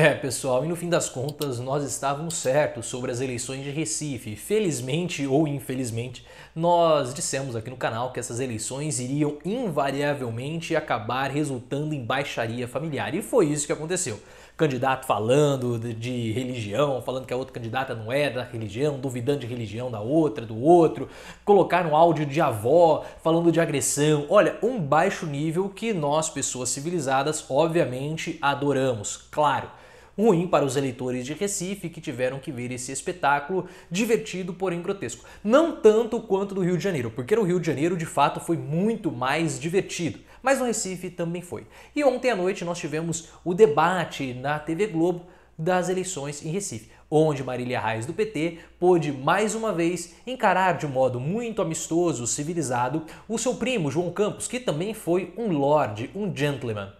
É, pessoal, e no fim das contas nós estávamos certos sobre as eleições de Recife. Felizmente ou infelizmente, nós dissemos aqui no canal que essas eleições iriam invariavelmente acabar resultando em baixaria familiar. E foi isso que aconteceu. Candidato falando de religião, falando que a outra candidata não é da religião, duvidando de religião da outra, do outro, no áudio de avó falando de agressão. Olha, um baixo nível que nós, pessoas civilizadas, obviamente adoramos, claro ruim para os eleitores de Recife que tiveram que ver esse espetáculo divertido, porém grotesco. Não tanto quanto do Rio de Janeiro, porque o Rio de Janeiro de fato foi muito mais divertido, mas no Recife também foi. E ontem à noite nós tivemos o debate na TV Globo das eleições em Recife, onde Marília Reis do PT pôde mais uma vez encarar de um modo muito amistoso, civilizado, o seu primo João Campos, que também foi um lord, um gentleman.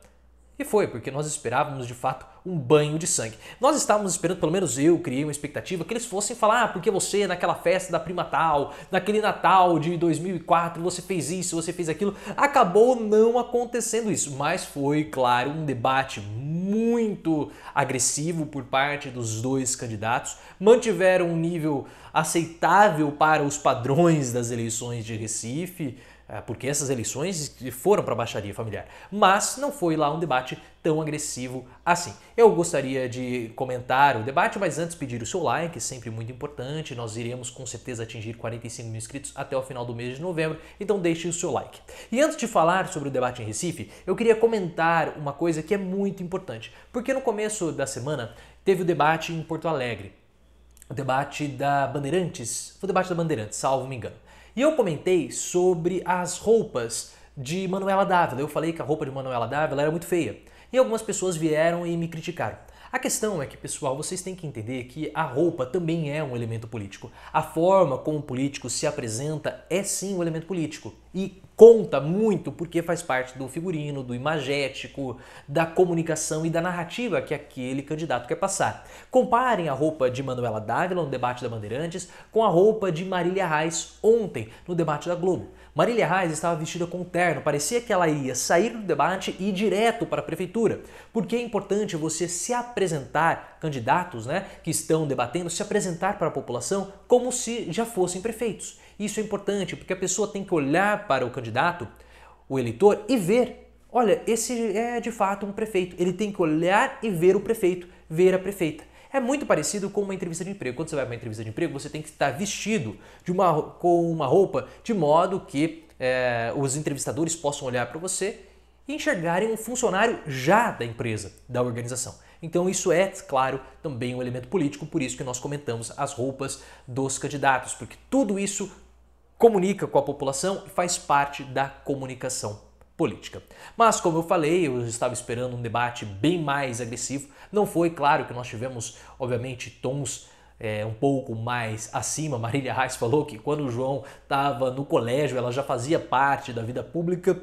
E foi, porque nós esperávamos de fato um banho de sangue. Nós estávamos esperando, pelo menos eu criei uma expectativa, que eles fossem falar, ah, porque você naquela festa da prima tal, naquele Natal de 2004, você fez isso, você fez aquilo. Acabou não acontecendo isso, mas foi, claro, um debate muito muito agressivo por parte dos dois candidatos, mantiveram um nível aceitável para os padrões das eleições de Recife, é, porque essas eleições foram para a baixaria familiar, mas não foi lá um debate tão agressivo assim. Eu gostaria de comentar o debate, mas antes pedir o seu like, é sempre muito importante. Nós iremos com certeza atingir 45 mil inscritos até o final do mês de novembro, então deixe o seu like. E antes de falar sobre o debate em Recife, eu queria comentar uma coisa que é muito importante importante, porque no começo da semana teve o debate em Porto Alegre, o debate da Bandeirantes, foi o debate da Bandeirantes, salvo me engano. E eu comentei sobre as roupas de Manuela Dávila. Eu falei que a roupa de Manuela Dávila era muito feia. E algumas pessoas vieram e me criticaram. A questão é que, pessoal, vocês têm que entender que a roupa também é um elemento político. A forma como o político se apresenta é sim um elemento político. E conta muito porque faz parte do figurino, do imagético, da comunicação e da narrativa que aquele candidato quer passar. Comparem a roupa de Manuela Dávila no debate da Bandeirantes com a roupa de Marília Reis ontem no debate da Globo. Marília Reis estava vestida com terno, parecia que ela ia sair do debate e ir direto para a prefeitura. Porque é importante você se apresentar, candidatos né, que estão debatendo, se apresentar para a população como se já fossem prefeitos. Isso é importante porque a pessoa tem que olhar para o candidato, o eleitor, e ver Olha, esse é de fato um prefeito. Ele tem que olhar e ver o prefeito, ver a prefeita. É muito parecido com uma entrevista de emprego. Quando você vai para uma entrevista de emprego, você tem que estar vestido de uma, com uma roupa de modo que é, os entrevistadores possam olhar para você e enxergarem um funcionário já da empresa, da organização. Então isso é, claro, também um elemento político, por isso que nós comentamos as roupas dos candidatos, porque tudo isso comunica com a população e faz parte da comunicação política. Mas, como eu falei, eu estava esperando um debate bem mais agressivo. Não foi, claro, que nós tivemos, obviamente, tons é, um pouco mais acima, Marília Reis falou que quando o João estava no colégio, ela já fazia parte da vida pública,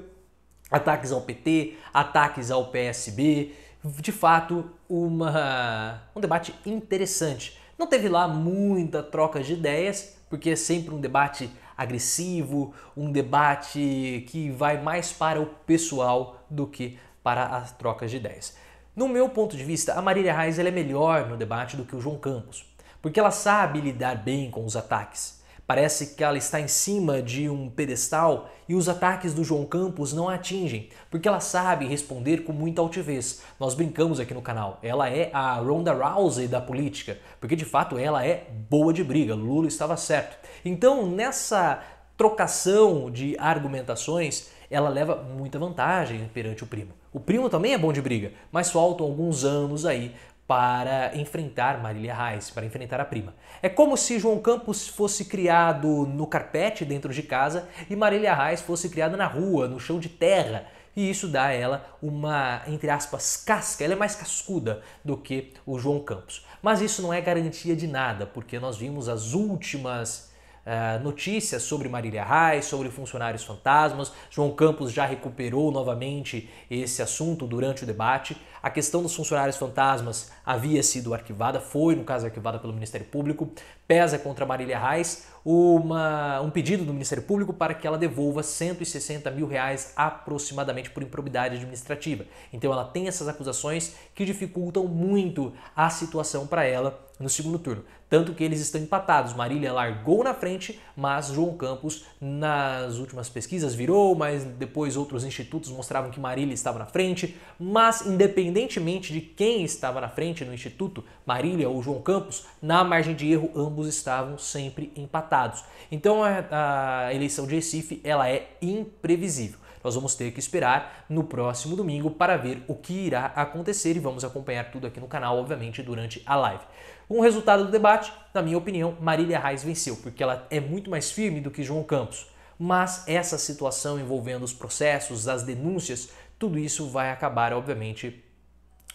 ataques ao PT, ataques ao PSB, de fato uma, um debate interessante. Não teve lá muita troca de ideias, porque é sempre um debate agressivo, um debate que vai mais para o pessoal do que para as trocas de ideias. No meu ponto de vista, a Marília Reis é melhor no debate do que o João Campos, porque ela sabe lidar bem com os ataques. Parece que ela está em cima de um pedestal e os ataques do João Campos não a atingem, porque ela sabe responder com muita altivez. Nós brincamos aqui no canal, ela é a Ronda Rousey da política, porque de fato ela é boa de briga, Lula estava certo. Então, nessa trocação de argumentações, ela leva muita vantagem perante o primo. O primo também é bom de briga, mas faltam alguns anos aí para enfrentar Marília Reis, para enfrentar a prima. É como se João Campos fosse criado no carpete dentro de casa e Marília Reis fosse criada na rua, no chão de terra. E isso dá a ela uma, entre aspas, casca. Ela é mais cascuda do que o João Campos. Mas isso não é garantia de nada, porque nós vimos as últimas Uh, notícias sobre Marília Reis, sobre funcionários fantasmas. João Campos já recuperou novamente esse assunto durante o debate. A questão dos funcionários fantasmas havia sido arquivada, foi no caso arquivada pelo Ministério Público, pesa contra Marília Reis uma, um pedido do Ministério Público para que ela devolva 160 mil reais aproximadamente por improbidade administrativa. Então ela tem essas acusações que dificultam muito a situação para ela no segundo turno. Tanto que eles estão empatados. Marília largou na frente, mas João Campos, nas últimas pesquisas, virou, mas depois outros institutos mostravam que Marília estava na frente. Mas, independente independentemente de quem estava na frente no Instituto, Marília ou João Campos, na margem de erro ambos estavam sempre empatados. Então a, a eleição de Recife ela é imprevisível. Nós vamos ter que esperar no próximo domingo para ver o que irá acontecer e vamos acompanhar tudo aqui no canal, obviamente, durante a live. Um resultado do debate, na minha opinião, Marília Reis venceu, porque ela é muito mais firme do que João Campos. Mas essa situação envolvendo os processos, as denúncias, tudo isso vai acabar, obviamente,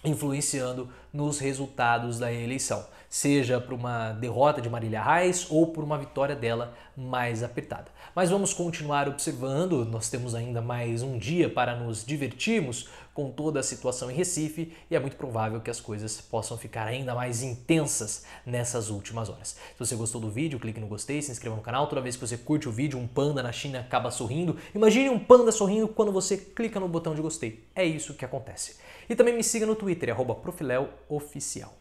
influenciando nos resultados da eleição, seja por uma derrota de Marília Reis ou por uma vitória dela mais apertada. Mas vamos continuar observando, nós temos ainda mais um dia para nos divertirmos com toda a situação em Recife e é muito provável que as coisas possam ficar ainda mais intensas nessas últimas horas. Se você gostou do vídeo, clique no gostei, se inscreva no canal. Toda vez que você curte o vídeo, um panda na China acaba sorrindo. Imagine um panda sorrindo quando você clica no botão de gostei. É isso que acontece. E também me siga no Twitter, arroba profilel oficial.